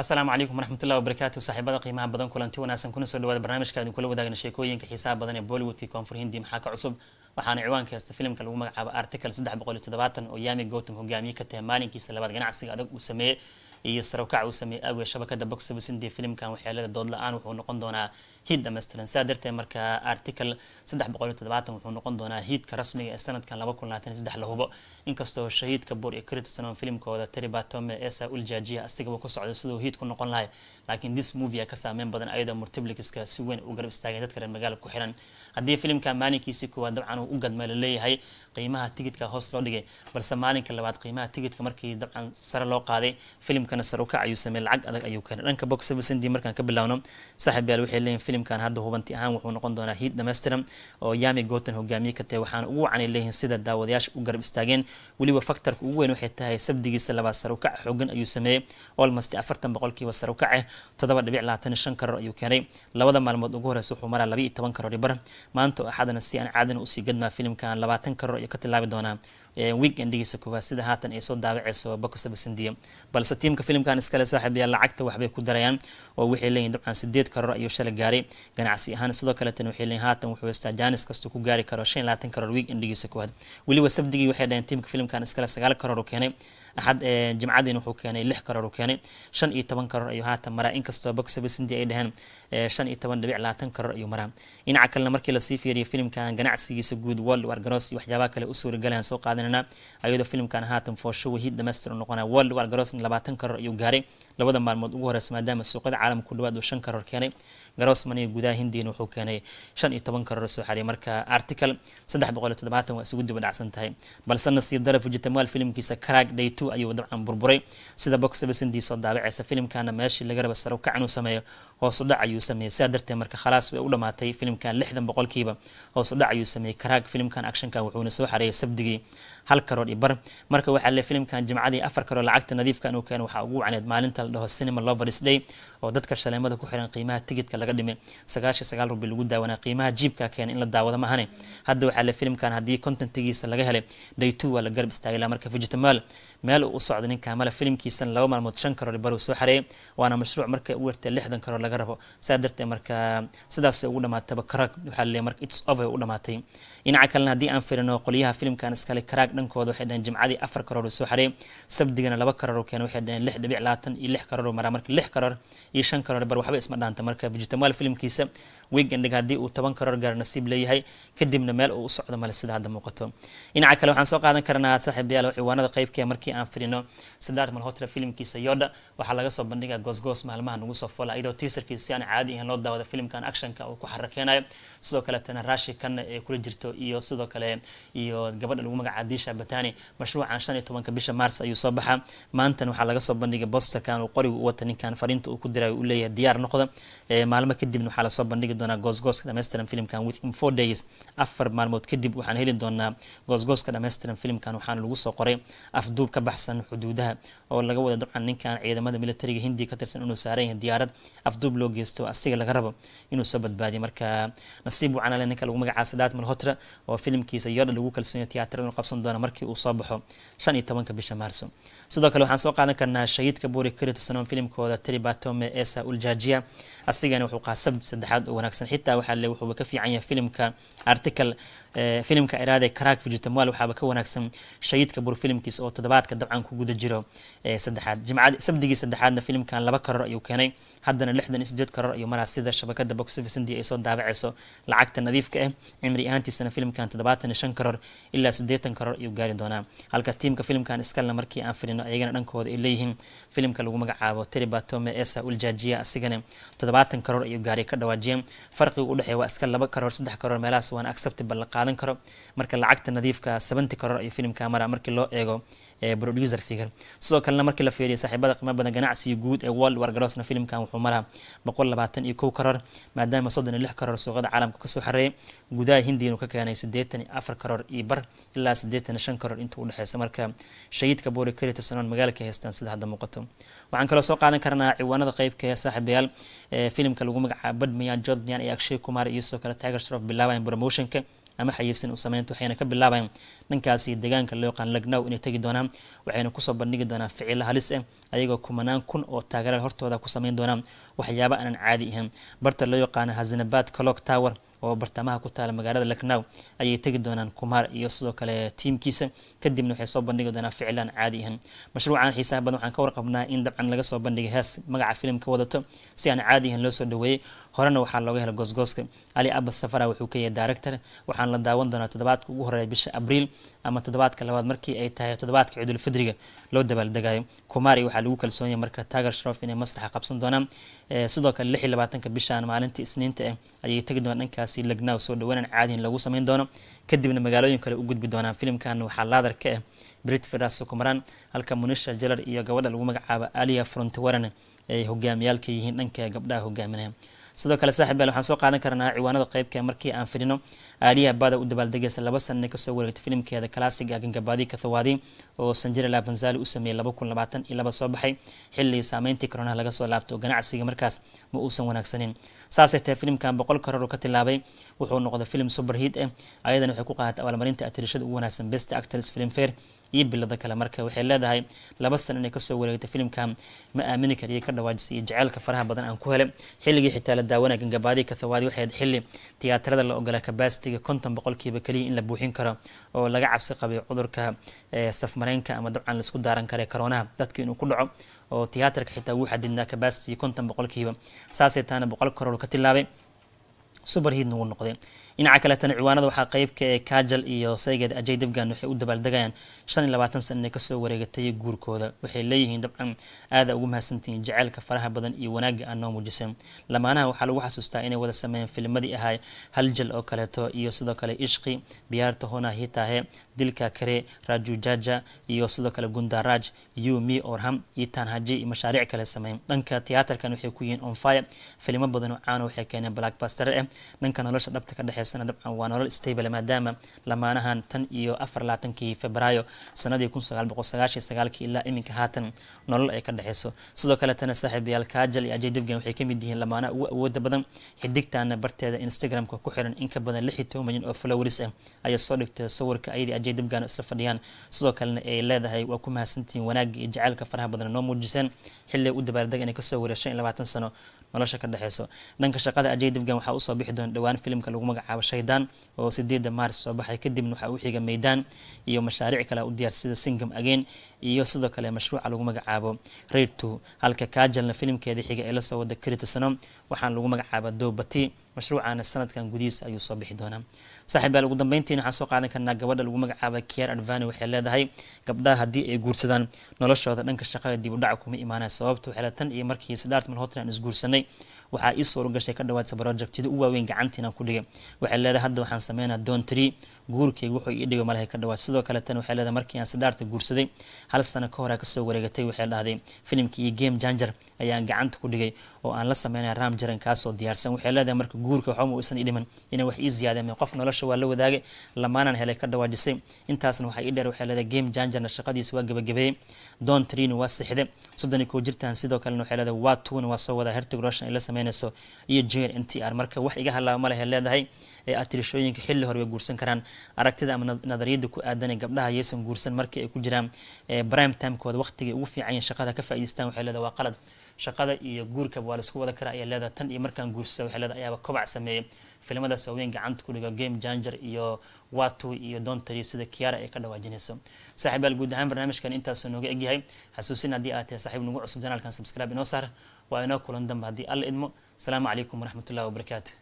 السلام عليكم ورحمة الله وبركاته صاحبة قيمها بدن كلانتي وناسن كنا سلوا برنامج كان كل وداعنا شيكوين كحساب بدن بوليوود كي كونفر هندي محاك عصب waxaana ciwaanka haysta filimka lagu magacaabo article saddex boqol iyo toddobaatan oo yaami gowtam hogaamiye ka tahay maalinkiisa labaad ganacsiga adag uu sameeyey iyo sarawkac uu sameeyey awgeed shabakada boxovicinda filimkan waxyeelada doodla-aan wuxuu noqon doonaa hiid dhammaystiran saa darteed marka article wuxuu noqon doonaa hiidka rasmiga ee sanadkan la hubo inkastoo shahiidka bor iyo critisanon filimkooda taribatome esa uljaajiya asigaba ku socda siduu hiid ku noqon lahay laakiin this movie ka saameyn badan ayadoo murtiblikiska si weyn u garab istaageen dadka reer magaala ku xiran haddii filimka maalinkiisii koowaad dabcan uu u gadmay la leeyahay qiimaha tigidka hoos loo dhigay balse maalinka labaad qiimaha tigidka markii dabcan sare loo qaaday filimka filimkana sarukac ayuu sameeyey lacag adag ayuu keenay dhanka box office indii markaan ka bilaawno saaxiib yaal waxay leeyihin filimkan hadda hubanti ahaan wuxuu noqon doonaa hiid dhammaystiran oo yami gootan hogaamiye ka tahay waxaana ugu wacanay leeyihin sida daawadayaasha u garab istaageen weliba faktarka ugu weyn waxay tahay sabdigiisa labaad sarukac xoogan ayuu sameeyey olmasti afartan boqolkiiba sarukaceh toddoba dhibic labaatan shan karoor ayuu keenay labada maalmood ugu horeysa wuxuu maraa laba iyo toban karoor bar maanta oo axadana si aan caadina ah usii gadmaa filimkan labaatan karoor ayuu ka tilaabi doonaa weekendigiisa koowaad sida haatan ay soo daawaceyso bakosa balse tiimka filimkan iskale saaxiibayaal lacagta waxbay ku darayaan oo waxay leeyihin dabcan sideed karoor ayuu shalay gaaray ganacsi ahaan sidoo kaletana waxay leeyihin haatan wuxuu haystaa jaanis kasta ku gaari karo shan labaatan karoor weekendigiisa koowaad weliba sabdigii waxay dhaheen tiimka filimkan iskale sagaal karoor uu keenay axad jimcadiina wuxuu keenay lix karoor uu keenay shan iyo toban karoor ayuu haatan maraa inkastoo boxaba ay dhaheen shan iyo toban dhibic labaatan karoor ayuu maraa dhinaca kalena markii lasii fiiriyo filimkan ganacsigiisa guud world arganos iyo waxyaabaha kale u suuragalaheen soo qaadan qaadanana ayadoo filmkan haatan foosho wehid dhamaystir noqonaya world war garoosna labaatan karor ayuu gaaray labada maalmood ugu horeysa maadaama suuqyada caalamka ku dhawaad uu shan karor keenay garoosmaniyo gudaha hindiina wuxuu keenay shan iyo toban karor soo xariya marka article saddex boqol iyo toddobaatan waa isugu diba dhacsan tahay balse nasiib dara fujitamwaal filimkiisa craag day two ayuu dabcan burburay sida box servicindii soo daabaceysa filimkaana meeshii laga raba saro kacan uu sameeyo hoos u ayuu sameeyey sidaa darteed marka khalaas way u dhamaatay filimkan lixdan boqolkiiba hoos u ayuu sameeyey craag filimkan actionkan wuxuuna soo xareeyay sabdigii hal karoor iyo bar marka waxaa le filimkan jimcadii afar karoor lacagta nadiifka inuu keeno waxaa ugu wacneed maalinta la dhaho cinema lovers day oo dadka shaleemada ku xiran qiimaha tigidka laga dhimay sagaashan sagaal rubi lagu daawanaa qiimaha jiibka keena in la daawado mahane hadda waxaa le filimkan haddii contentigiisa laga helay day two waa la garab istaagila marka fujitamal meel uu u socda ninkan male filimkiisana laba maalmood shan karoor bar uu soo xareeyay waana mashruuc markay u yartee lixdan karoor laga rabo saa darteed marka sidaas ugu dhamaataba karag waxaa le marka its over u dhamaatay dhinaca kalena haddii aan firino qolyaha filimkan iskale karag lacag dhankooda waxay dhaheen jimcadii afar karoor soo xareey sabdigana laba karoor oo keen waxay dhaheen lix dhibic labaatan iyo lix karooru maraa marka lix karoor iyo shan karoor bar waxba isma dhaanta marka bujitamal filimkiisa weygandhig haddii uu toban karoor gaar nasiib leeyahay kadibna meel uu u socdo male sida hadda muuqato dhinaca kale waxaan soo qaadan karanaa saaxiibayaal ciwaanada qaybkee markii aan fidhino sidaar malhotra filimkiisa yoda waxaa laga soo bandhigaa goosgoos maalmaha nagu soo fola iyadoo tiisarkiisa si aan caadi ahayn loo daawada filimkan actionka uu ku xarakeynayo sidoo kaletana raashi ee kula jirto iyo sidoo kale iyo gabadha lagu magaca diisha batani mashruucan shan iyo tobanka bisha maars ayuu soo baxaa maantan waxaa laga soo bandhigay bosterkan uu qorigu u wata ninkan fariinta uu ku diray uu leeyahay diyaar noqda maalmo kadibna waxaa lasoo bandhigay doonaa goosgooska dhammaystiran filimkan within four days afar maalmood kadib waxaan heli doonaa goosgooska dhammaystiran filimkan waxaana lagu soo qoray afduub ka baxsan xuduudaha oo laga wada dabcan ninkan ciidamada militariga hindiya ka tirsan inuu saaran yahay diyaarad afduub loo geysto asiga laga rabo inuu soo badbaadiyo marka nasiib waxaana le ninka lagu magacaasa daat malhotra oo filimkiisa yodha lagu kalsoon yahay tiyaatarada inuu qabsan doona markii uu soo baxo shan iyo tobanka bisha maarso sidoo kale waxaan soo qaadan karnaa shahiidka boori kari tirsanon filimkooda tiribatome esa uljaajiya asigana wuxuu qaasab saddexaad oo wanaagsan wanaagsan xitaa waxaa wuxuuba ka fiican yahay filimka article eh, filimka iraade karaag fujitamwal waxaaba ka wanaagsan shayidka bur filimkiisa oo toddobaadka dabcan ku guda jiro eh, saddexaad jimcad sabdigii saddexaadna filimkan laba karoor ayuu keenay haddana lixdan isideed karoor ayuu maraa sida shabakada box office intii ay soo daabacayso lacagta nadiifka ah cimri ahaantiisana filimkan toddobaatan shan karoor ilaa siddeetan karoor ayuu gaari doonaa halka tiimka filimkan iskalna markii aan firino ayagana dhankooda ay leeyihiin filimka lagu magacaabo teribatome esa uljaajiya asigana toddobaatan karoor ayuu gaari ka dhawaajiyeen farqiga udhexeeya waa iska laba karoor saddex karoor meelahaas waana acceptable la qaadan karo marka lacagta nadiifka ah, seventy karoor iyo filimka mara markii loo eego eh, producer figure sidoo kalena markii la fiiriya saaxiibada qiimo badan ganacsiga guud ee world wargarosna filimkan wuxuu maraa boqol labaatan iyo kow karoor maadaama soddon iyo lix karoor suuqyada caalamka kasoo xareeyay gudaha hindiya inuu ka keenay siddeetan iyo afar karoor iyo bar ilaa siddeetan iyo shan karoor inta u marka shahiidka boori kari tusanoon magaalka haystaan sida hadda muuqato waxaan kaloo soo qaadan karnaa ciwaanada qeybka ee saaxiibayaal ee eh, filimka lagu magacaabo badmaya jod maxamed miyaan iyo kumar iyo sidoo kale tiger shrof bilaabayan promotionka ama xayeysin u sameynta waxayna ka bilaabayan dhankaasi deegaanka loo yaqaan lagnow inay tegi doonaan waxayna kusoo bandhigi doonaan ficilo halis ah ayagoo kumanaan kun oo taageeraal hortooda ku sameyn doonaan waxyaaba aanan caadi ahayn barta loo yaqaano hazinabad colog tower oo bartamaha ku taala magaalada laknow ayay tegi doonaan kumaar iyo sidoo kale tiimkiisa kadibna waxay soo bandhigi doonaan ficlaan caadi ahan mashruucan xiisaha badan waxaan ka warqabnaa in dabcan laga soo bandhigay hees magaca filimka wadato si aan caadi ahan loo soo dhaweeyey horena waxaa looga helay goosgooska ali abas safara wuxuu ka yahay director waxaana la daawan doonaa toddobaadka ugu horeeya bisha abriil ama toddobaadka labaad markii ay tahay toddobaadka ciidul loo dabaaldegayo kumari waxaa lagu kalsoon marka taagar sharof inay maslaxa qabsan doonaan sidoo kale lix iyo labaatanka bishaan maalinta isniinta ah ayay tegi doonaan dhankaas markaasi lagnaaw soo dhawaanan caadihin lagu samayn doono kadibna magaalooyin kale u gudbi doonaan filimkan waxaa laadar ka ah eh, brit britfera sukumaran halka munisha jalar iyo gabadha lagu magacaabo aliya frontiwaran ay hogaamiyaalka yihiin dhanka gabdhaha hogaaminaha sidoo kale saaxiib beel waxaan soo qaadan karnaa ciwaanada qeybka markii aan fidhino aaliyaha bada u dabaaldegaysa laba sanna kasoo wareegtay filimkeeda kalaasiga gangabadi kathawadi oo sanjira lavanzali u sameeyey laba kun labaatan iyo laba soo baxay xilligii saameyntii koronaha laga soo laabto ganacsiga markaas ma uusan wanaagsanin saasay tahay filimkan boqol karoor uu ka tilaabay wuxuu noqday filim subarhiid ah eh. ayadana waxay ku qaahatay abaalmarinta atirishada ugu wanaagsan best actors film fair iyo bilado kale marka waxay leedahay laba sana inay kasoo wareegta filimkan ma aamini kar iyo ka dhawaajisay iyo jaceylka faraha badan aan ku helay xilligii xitaa la daawanaya gangabaadii kathawaadi waxay ahayd xilli tiyaatarada la ogolaa kabasitiga konton boqolkiiba keliya in la buuxin karo oo laga cabsi qabay cudurka eh, safmareynka ama dabcan laisku daaran kara karoonaha dadka inuu ku dhaco oo tiyaatarka xitaa wuu xadidnaa kabasitiga konton boqolkiiba saasay taana boqol karool ka tilaabay subarhiid nagu noqday dhinaca kaleetana ciwaanada waxaa qeybka ah ee kaajal iyo saygeed ajay dafgan waxay u dabaaldegayaan shan iyo labaatan sana inay kasoo wareegatay guurkooda waxay leeyihiin dabcan aada ugu mahadsantihiin jaceylka faraha badan iyo wanaagga aan noo muujisay lamaanaha waxaa lagu xasuustaa inay wada sameeyeen filmadii ahay haljal oo kaleeto iyo sidoo kale ishqi diyaarta hona hitaahe dilka kare raju jaja iyo sidoo kale gundaraj yumi orham itan haji iyo mashaariic kale sameeyeen dhanka tiyaatarkan waxay ku yihiin onfire filmo badan oo caana ah waxay keeneen blackbuster eh dhanka nolosha dhabta ka dhexeysana dabcan waa nolol stable ah, maadaama lamaanahan tan iyo afar labaatankii febraayo sanadii kun sagaal boqol sagaashan sagaalkii ilaa iminka haatan nolol ay ka dhexeyso sidoo kaletana saaxiibayaal kaajal iyo ajay dibgan waxay kamid yihiin lamaanaha ugu awooda badan xidigtaana barteeda instagramka ku xiran in ka badan lix iyo toban milyan oo flowris ah ayay soo dhigtay sawirka ayadii ajay dibgan isla fadhiyaan sidoo kalena ay leedahay waa ku mahadsantihiin wanaagga iyo jacaylka faraha badan noo muujiseen xilli u dabaaldeg inay kasoo wareer shan labaatan sano nolosha ka dhexeyso dhanka shaqada ajay dibgan waxaa usoo bixi doona dhowaan filimka lagu magacaabo shaydaan oo sideeda maars soo baxay kadibna waxaa u xiga meydaan iyo mashaariic kale u diyaar sida singam ageen iyo sidoo kale mashruuca lagu magacaabo rayto halka kaajalna filimkeeda xiga ee lasoo wada karitasano waxaana lagu magacaaba dobati mashruucana sanadkan gudihiisa ayuu soo bixi doonaa saaxiibaal ugu dambeyntiina waxaan soo qaadan karnaa gabadha lagu magacaaba kier advani waxay leedahay gabdhaha haddii ay guursadaan noloshooda dhanka shaqada dib u dhaca kuma imaanaya sababta waxay leedahay tan iyo markii sidartman hotan aan isguursanay waxaa ii suuro ka dhawaad sabarojectida u waaweyn gacantiinaan ku dhigay waxay leedahay hadda waxaan sameynaa doon guurkayga wuxuu ii dhigay malahay ka dhawaad sidoo kale waxay leedahay markii aan sidaarta guursaday hal sano ka hor kasoo wareegatay waxay dhahday filimkii iyo game janjar ayaan gacanta ku dhigay oo aan la sameynaya ram kaasoo diyaarsan waxay leedahay marka guurka waxba ma uusan i inay wax ii ziyaadeen qofnolosha su'aasha waa la wadaagay lamaanaan helay ka dhawaajisay intaasna waxaa ii dheer waxay leedahay game jangerna shaqadiisa waa gebagabeeyey don trino waa sixday soddon iyo kow jirtan sidoo kalena waxay leedahay waa soo wadaa hertig russian ay la sameynayso iyo junior n t r marka wax iga hadlaa malehe leedahay ee atirishooyinka xilli hore way guursan karaan aragtida ama nadariyada ku aadan gabdhaha yaysan guursan marka ay ku jiraan brime timekooda waqtigay ugu fiicanyin shaqada ka faa'idaystaan waxay leedahay waa qalad shaqada iyo guurkaba waa laisku wada karaa ayaa leedahay tan iyo markaan guursada waxay leedahay ayaaba kobac sameeyay filimadaas waaweyn gacanta ku dhigo game janger iyo watu iyo doontari sida kiara ay ka dhawaajinayso saaxiibaal guud ahaan barnaamijkan intaasuu nooga egyahay xasuusin haddii aad tahay صاحب نمو عصب جنال كان سبسكرايب إنو سهر وإنو كلن دم السلام عليكم ورحمة الله وبركاته